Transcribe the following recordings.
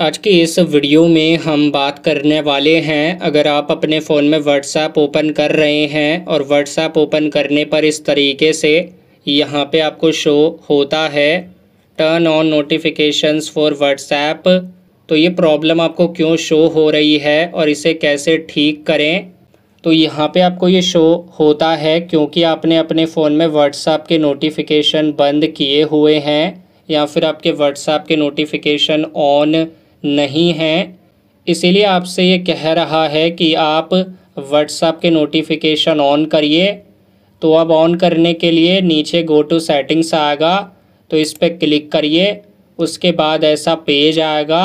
आज के इस वीडियो में हम बात करने वाले हैं अगर आप अपने फ़ोन में व्हाट्सएप ओपन कर रहे हैं और व्हाट्सएप ओपन करने पर इस तरीके से यहाँ पे आपको शो होता है turn on notifications for WhatsApp तो ये प्रॉब्लम आपको क्यों शो हो रही है और इसे कैसे ठीक करें तो यहाँ पे आपको ये शो होता है क्योंकि आपने अपने फ़ोन में व्हाट्सएप के नोटिफिकेशन बंद किए हुए हैं या फिर आपके व्हाट्सएप के नोटिफिकेशन ऑन नहीं हैं इसीलिए आपसे ये कह रहा है कि आप व्हाट्सएप के नोटिफिकेशन ऑन करिए तो अब ऑन करने के लिए नीचे गो टू सेटिंग्स आएगा तो इस पर क्लिक करिए उसके बाद ऐसा पेज आएगा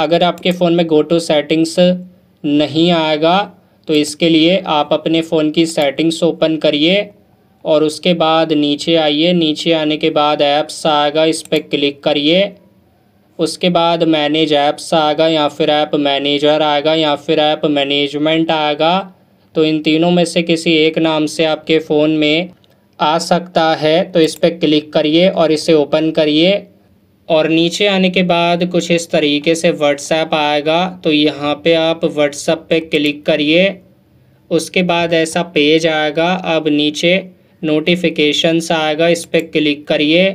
अगर आपके फ़ोन में गो टू सेटिंग्स नहीं आएगा तो इसके लिए आप अपने फ़ोन की सेटिंग्स ओपन करिए और उसके बाद नीचे आइए नीचे आने के बाद ऐप्स आएगा इस पर क्लिक करिए उसके बाद मैनेज ऐप्स आएगा या फिर ऐप मैनेजर आएगा या फिर ऐप मैनेजमेंट आएगा तो इन तीनों में से किसी एक नाम से आपके फ़ोन में आ सकता है तो इस पर क्लिक करिए और इसे ओपन करिए और नीचे आने के बाद कुछ इस तरीके से व्हाट्सएप आएगा तो यहाँ पे आप व्हाट्सएप पे क्लिक करिए उसके बाद ऐसा पेज आएगा अब नीचे नोटिफिकेशंस आएगा इस पर क्लिक करिए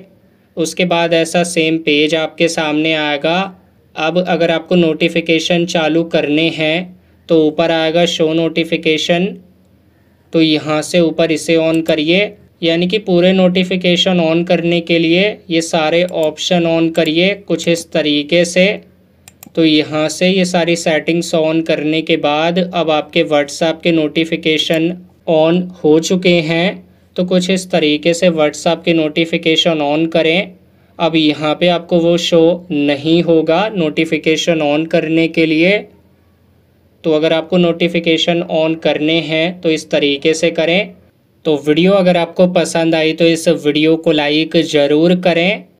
उसके बाद ऐसा सेम पेज आपके सामने आएगा अब अगर आपको नोटिफिकेशन चालू करने हैं तो ऊपर आएगा शो नोटिफिकेशन तो यहाँ से ऊपर इसे ऑन करिए यानी कि पूरे नोटिफिकेशन ऑन करने के लिए ये सारे ऑप्शन ऑन करिए कुछ इस तरीके से तो यहाँ से ये सारी सेटिंग्स ऑन करने के बाद अब आपके व्हाट्सएप के नोटिफिकेशन ऑन हो चुके हैं तो कुछ इस तरीके से व्हाट्सएप के नोटिफिकेशन ऑन करें अब यहाँ पे आपको वो शो नहीं होगा नोटिफिकेशन ऑन करने के लिए तो अगर आपको नोटिफिकेशन ऑन करने हैं तो इस तरीके से करें तो वीडियो अगर आपको पसंद आई तो इस वीडियो को लाइक ज़रूर करें